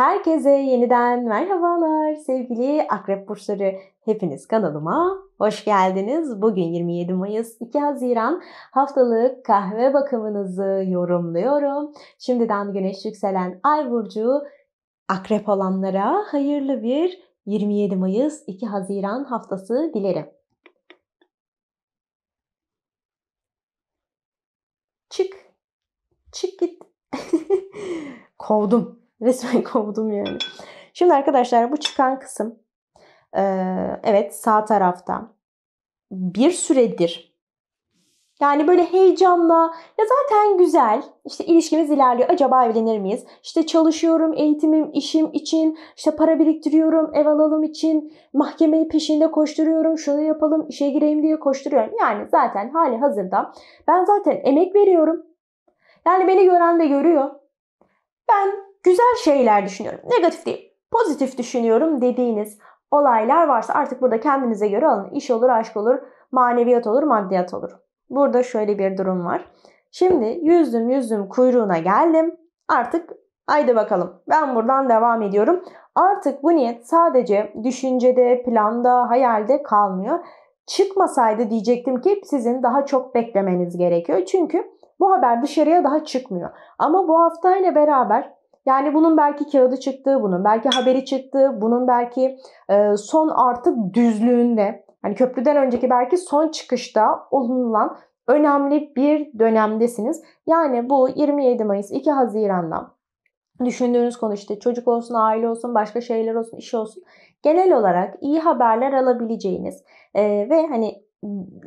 Herkese yeniden merhabalar sevgili Akrep Burçları. Hepiniz kanalıma hoş geldiniz. Bugün 27 Mayıs 2 Haziran haftalık kahve bakımınızı yorumluyorum. Şimdiden Güneş yükselen Ay Burcu Akrep olanlara hayırlı bir 27 Mayıs 2 Haziran haftası dilerim. Çık. Çık git. Kovdum. Resmen kovdum yani. Şimdi arkadaşlar bu çıkan kısım e, evet sağ tarafta bir süredir yani böyle heyecanla ya zaten güzel işte ilişkimiz ilerliyor acaba evlenir miyiz? İşte çalışıyorum eğitimim işim için işte para biriktiriyorum ev alalım için mahkemeyi peşinde koşturuyorum şunu yapalım işe gireyim diye koşturuyorum. Yani zaten hali hazırda ben zaten emek veriyorum yani beni gören de görüyor ben güzel şeyler düşünüyorum. Negatif değil, pozitif düşünüyorum dediğiniz olaylar varsa artık burada kendinize göre alın. İş olur, aşk olur, maneviyat olur, maddiyat olur. Burada şöyle bir durum var. Şimdi yüzüm yüzüm kuyruğuna geldim. Artık haydi bakalım ben buradan devam ediyorum. Artık bu niyet sadece düşüncede, planda, hayalde kalmıyor. Çıkmasaydı diyecektim ki sizin daha çok beklemeniz gerekiyor. Çünkü bu haber dışarıya daha çıkmıyor. Ama bu haftayla beraber yani bunun belki kağıdı çıktı, bunun belki haberi çıktı, bunun belki e, son artık düzlüğünde, hani köprüden önceki belki son çıkışta olunulan önemli bir dönemdesiniz. Yani bu 27 Mayıs 2 Haziran'dan düşündüğünüz konu işte çocuk olsun, aile olsun, başka şeyler olsun, iş olsun. Genel olarak iyi haberler alabileceğiniz e, ve hani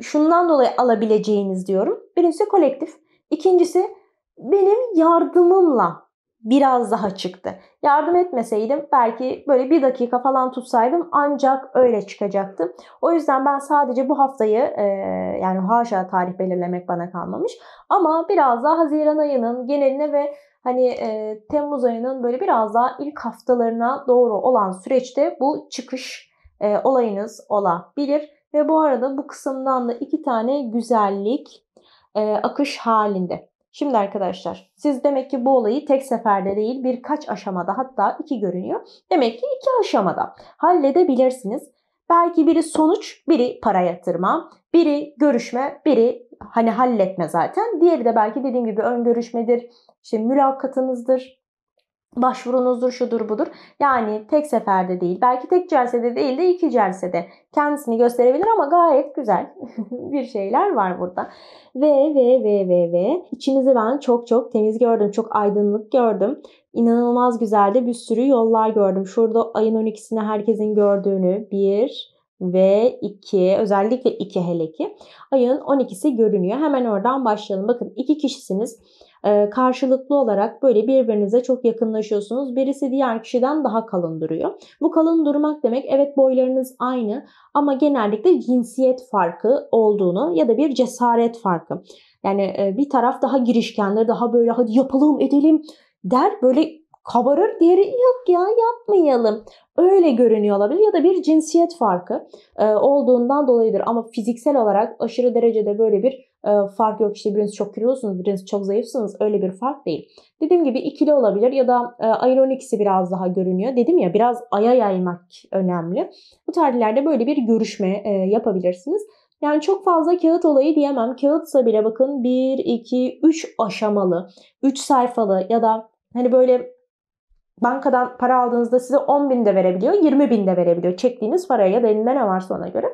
şundan dolayı alabileceğiniz diyorum. Birincisi kolektif, ikincisi benim yardımımla biraz daha çıktı. Yardım etmeseydim belki böyle bir dakika falan tutsaydım ancak öyle çıkacaktım. O yüzden ben sadece bu haftayı e, yani haşa tarih belirlemek bana kalmamış. Ama biraz daha Haziran ayının geneline ve hani e, Temmuz ayının böyle biraz daha ilk haftalarına doğru olan süreçte bu çıkış e, olayınız olabilir. Ve bu arada bu kısımdan da iki tane güzellik e, akış halinde. Şimdi arkadaşlar siz demek ki bu olayı tek seferde değil birkaç aşamada hatta iki görünüyor. Demek ki iki aşamada halledebilirsiniz. Belki biri sonuç, biri para yatırma, biri görüşme, biri hani halletme zaten. Diğeri de belki dediğim gibi ön görüşmedir, işte mülakatınızdır, başvurunuzdur, şudur budur. Yani tek seferde değil, belki tek celsede değil de iki celsede kendisini gösterebilir ama gayet güzel bir şeyler var burada. Ve ve ve ve ve içinizi ben çok çok temiz gördüm, çok aydınlık gördüm. İnanılmaz güzeldi. Bir sürü yollar gördüm. Şurada ayın 12'sini herkesin gördüğünü bir ve 2 özellikle 2 hele ki ayın 12'si görünüyor. Hemen oradan başlayalım. Bakın iki kişisiniz. Ee, karşılıklı olarak böyle birbirinize çok yakınlaşıyorsunuz. Birisi diğer kişiden daha kalın duruyor. Bu kalın durmak demek evet boylarınız aynı ama genellikle cinsiyet farkı olduğunu ya da bir cesaret farkı. Yani e, bir taraf daha girişkendir, daha böyle hadi yapalım edelim der böyle kabarır. Diğeri yok ya yapmayalım. Öyle görünüyor olabilir ya da bir cinsiyet farkı e, olduğundan dolayıdır. Ama fiziksel olarak aşırı derecede böyle bir ee, fark yok işte biriniz çok kilolusunuz, biriniz çok zayıfsınız öyle bir fark değil. Dediğim gibi ikili olabilir ya da e, ayın 12'si biraz daha görünüyor. Dedim ya biraz aya yaymak önemli. Bu tarihlerde böyle bir görüşme e, yapabilirsiniz. Yani çok fazla kağıt olayı diyemem. Kağıtsa bile bakın 1, 2, 3 aşamalı, 3 sayfalı ya da hani böyle bankadan para aldığınızda size 10 bin de verebiliyor, 20 bin de verebiliyor. Çektiğiniz paraya ya da elinde ne varsa ona göre.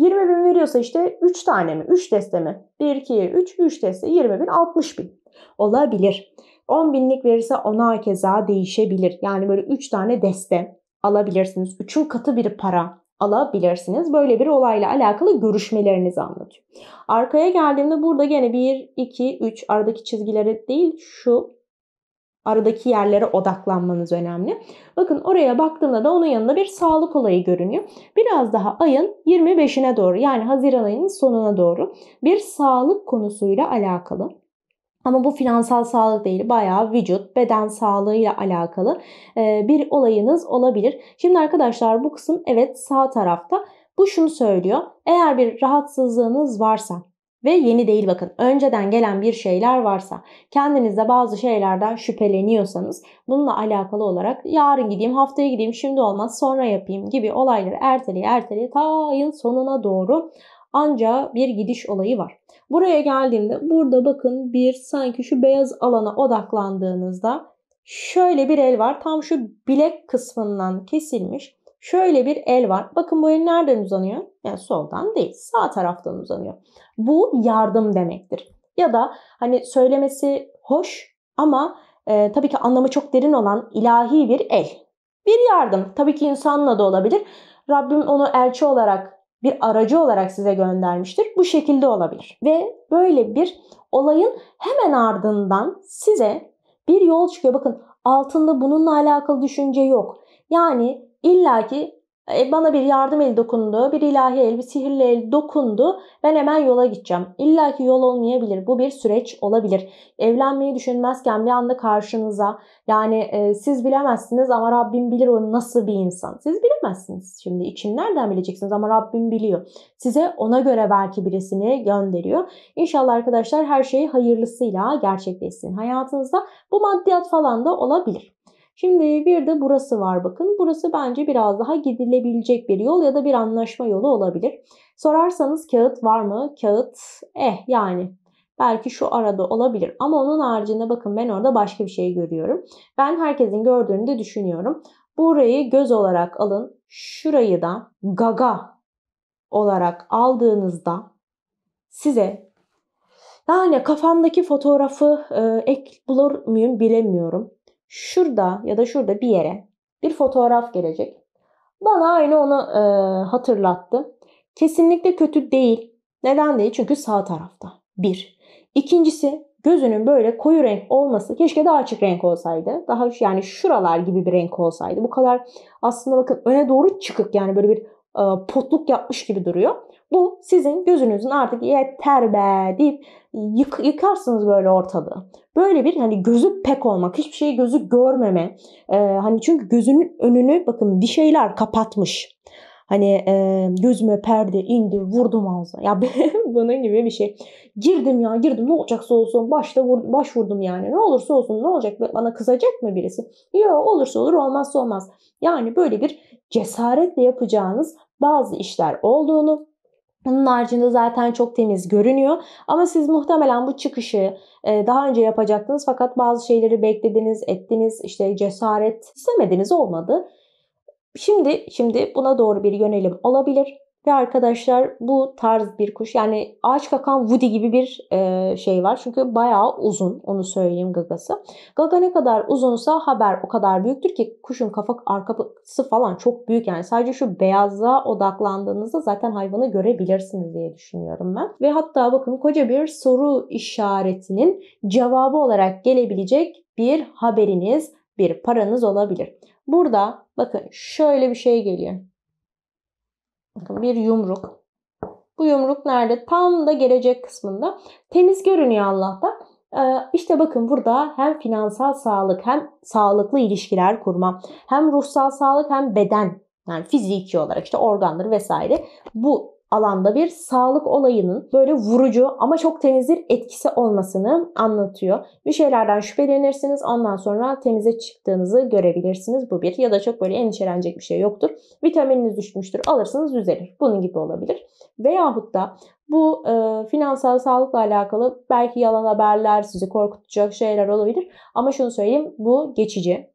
20 bin veriyorsa işte 3 tane mi? 3 deste mi? 1, 2, 3, 3 deste 20 bin 60 bin olabilir. 10 binlik verirse ona keza değişebilir. Yani böyle 3 tane deste alabilirsiniz. Üçün katı bir para alabilirsiniz. Böyle bir olayla alakalı görüşmelerinizi anlatıyor. Arkaya geldiğimde burada gene 1, 2, 3 aradaki çizgileri değil şu aradaki yerlere odaklanmanız önemli. Bakın oraya baktığımda da onun yanında bir sağlık olayı görünüyor. Biraz daha ayın 25'ine doğru yani Haziran ayının sonuna doğru bir sağlık konusuyla alakalı. Ama bu finansal sağlık değil bayağı vücut, beden sağlığıyla alakalı e, bir olayınız olabilir. Şimdi arkadaşlar bu kısım evet sağ tarafta. Bu şunu söylüyor. Eğer bir rahatsızlığınız varsa ve yeni değil bakın. Önceden gelen bir şeyler varsa, kendinizde bazı şeylerden şüpheleniyorsanız bununla alakalı olarak yarın gideyim, haftaya gideyim, şimdi olmaz, sonra yapayım gibi olayları erteleye erteleye ta yıl sonuna doğru ancak bir gidiş olayı var. Buraya geldiğimde burada bakın bir sanki şu beyaz alana odaklandığınızda şöyle bir el var. Tam şu bilek kısmından kesilmiş Şöyle bir el var. Bakın bu el nereden uzanıyor? Yani soldan değil, sağ taraftan uzanıyor. Bu yardım demektir. Ya da hani söylemesi hoş ama e, tabii ki anlamı çok derin olan ilahi bir el. Bir yardım tabii ki insanla da olabilir. Rabbim onu elçi olarak bir aracı olarak size göndermiştir. Bu şekilde olabilir. Ve böyle bir olayın hemen ardından size bir yol çıkıyor. Bakın altında bununla alakalı düşünce yok. Yani İlla ki e, bana bir yardım el dokundu, bir ilahi el, bir sihirli el dokundu. Ben hemen yola gideceğim. İlla ki yol olmayabilir. Bu bir süreç olabilir. Evlenmeyi düşünmezken bir anda karşınıza yani e, siz bilemezsiniz ama Rabbim bilir o nasıl bir insan. Siz bilemezsiniz şimdi. için nereden bileceksiniz ama Rabbim biliyor. Size ona göre belki birisini gönderiyor. İnşallah arkadaşlar her şey hayırlısıyla gerçekleşsin hayatınızda. Bu maddiyat falan da olabilir. Şimdi bir de burası var bakın. Burası bence biraz daha gidilebilecek bir yol ya da bir anlaşma yolu olabilir. Sorarsanız kağıt var mı? Kağıt eh yani belki şu arada olabilir. Ama onun haricinde bakın ben orada başka bir şey görüyorum. Ben herkesin gördüğünü de düşünüyorum. Burayı göz olarak alın. Şurayı da gaga olarak aldığınızda size yani kafamdaki fotoğrafı e, ek bulur muyum bilemiyorum şurada ya da şurada bir yere bir fotoğraf gelecek. Bana aynı onu e, hatırlattı. Kesinlikle kötü değil. Neden değil? Çünkü sağ tarafta. Bir. İkincisi gözünün böyle koyu renk olması keşke daha açık renk olsaydı. Daha yani şuralar gibi bir renk olsaydı. Bu kadar aslında bakın öne doğru çıkık yani böyle bir e, potluk yapmış gibi duruyor. Bu sizin gözünüzün artık yeter be deyip yık, yıkarsınız böyle ortalığı. Böyle bir hani gözü pek olmak, hiçbir şeyi gözü görmeme. E, hani çünkü gözünün önünü bakın bir şeyler kapatmış. Hani e, gözüme perde indi vurdum ağzına. Ya bunun gibi bir şey. Girdim ya girdim ne olacaksa olsun başta vur, başvurdum yani. Ne olursa olsun ne olacak bana kızacak mı birisi? Yok olursa olur olmazsa olmaz. Yani böyle bir cesaretle yapacağınız bazı işler olduğunu bunun haricinde zaten çok temiz görünüyor. Ama siz muhtemelen bu çıkışı e, daha önce yapacaktınız fakat bazı şeyleri beklediniz, ettiniz, işte cesaret istemediniz olmadı. Şimdi şimdi buna doğru bir yönelim olabilir. Ve arkadaşlar bu tarz bir kuş yani ağaç kakan Woody gibi bir e, şey var. Çünkü bayağı uzun onu söyleyeyim gagası. Gaga ne kadar uzunsa haber o kadar büyüktür ki kuşun kafa arkası falan çok büyük. Yani sadece şu beyaza odaklandığınızda zaten hayvanı görebilirsiniz diye düşünüyorum ben. Ve hatta bakın koca bir soru işaretinin cevabı olarak gelebilecek bir haberiniz, bir paranız olabilir. Burada bakın şöyle bir şey geliyor. Bakın bir yumruk. Bu yumruk nerede? Tam da gelecek kısmında. Temiz görünüyor Allah'ta. Ee, işte bakın burada hem finansal sağlık hem sağlıklı ilişkiler kurma hem ruhsal sağlık hem beden yani fiziki olarak işte organları vesaire bu alanda bir sağlık olayının böyle vurucu ama çok temizdir etkisi olmasını anlatıyor. Bir şeylerden şüphelenirsiniz ondan sonra temize çıktığınızı görebilirsiniz. Bu bir ya da çok böyle endişelenecek bir şey yoktur. Vitamininiz düşmüştür alırsınız düzelir. Bunun gibi olabilir. Veyahut da bu e, finansal sağlıkla alakalı belki yalan haberler sizi korkutacak şeyler olabilir. Ama şunu söyleyeyim bu geçici.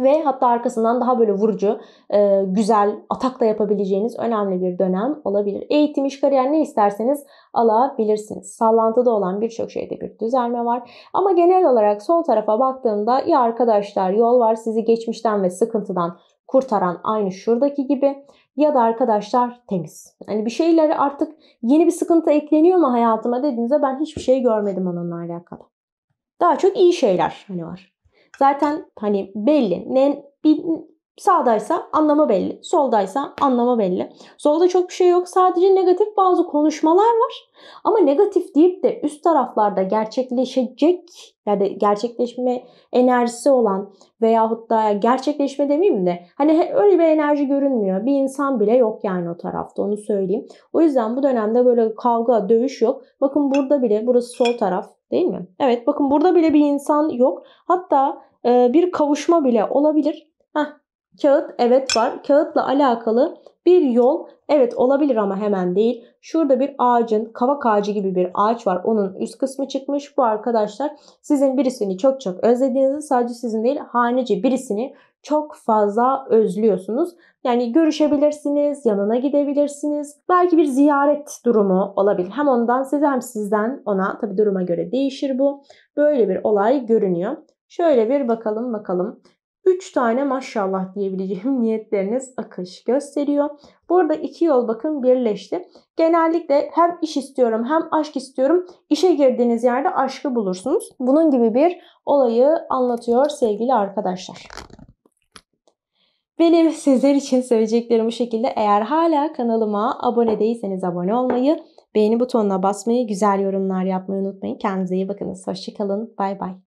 Ve hatta arkasından daha böyle vurucu, e, güzel, atak da yapabileceğiniz önemli bir dönem olabilir. Eğitim, iş, kariyer ne isterseniz alabilirsiniz. Sallantıda olan birçok şeyde bir düzelme var. Ama genel olarak sol tarafa baktığımda ya arkadaşlar yol var sizi geçmişten ve sıkıntıdan kurtaran aynı şuradaki gibi ya da arkadaşlar temiz. Hani bir şeyleri artık yeni bir sıkıntı ekleniyor mu hayatıma dediğinizde ben hiçbir şey görmedim onunla alakalı. Daha çok iyi şeyler hani var. Zaten hani belli. Ne, bir, Sağdaysa anlamı belli. Soldaysa anlamı belli. Solda çok bir şey yok. Sadece negatif bazı konuşmalar var. Ama negatif deyip de üst taraflarda gerçekleşecek yani gerçekleşme enerjisi olan veyahut da gerçekleşme demeyeyim de hani öyle bir enerji görünmüyor. Bir insan bile yok yani o tarafta onu söyleyeyim. O yüzden bu dönemde böyle kavga, dövüş yok. Bakın burada bile burası sol taraf değil mi? Evet bakın burada bile bir insan yok. Hatta e, bir kavuşma bile olabilir. Heh, Kağıt evet var. Kağıtla alakalı bir yol evet olabilir ama hemen değil. Şurada bir ağacın kavak ağacı gibi bir ağaç var. Onun üst kısmı çıkmış. Bu arkadaşlar sizin birisini çok çok özlediğinizi sadece sizin değil haneci birisini çok fazla özlüyorsunuz. Yani görüşebilirsiniz, yanına gidebilirsiniz. Belki bir ziyaret durumu olabilir. Hem ondan size hem sizden ona tabi duruma göre değişir bu. Böyle bir olay görünüyor. Şöyle bir bakalım bakalım. 3 tane maşallah diyebileceğim niyetleriniz akış gösteriyor. Burada iki yol bakın birleşti. Genellikle hem iş istiyorum hem aşk istiyorum. İşe girdiğiniz yerde aşkı bulursunuz. Bunun gibi bir olayı anlatıyor sevgili arkadaşlar. Benim sizler için söyleyeceklerim bu şekilde. Eğer hala kanalıma abone değilseniz abone olmayı, beğeni butonuna basmayı, güzel yorumlar yapmayı unutmayın. Kendinize iyi bakınız. Hoşçakalın. Bay bay.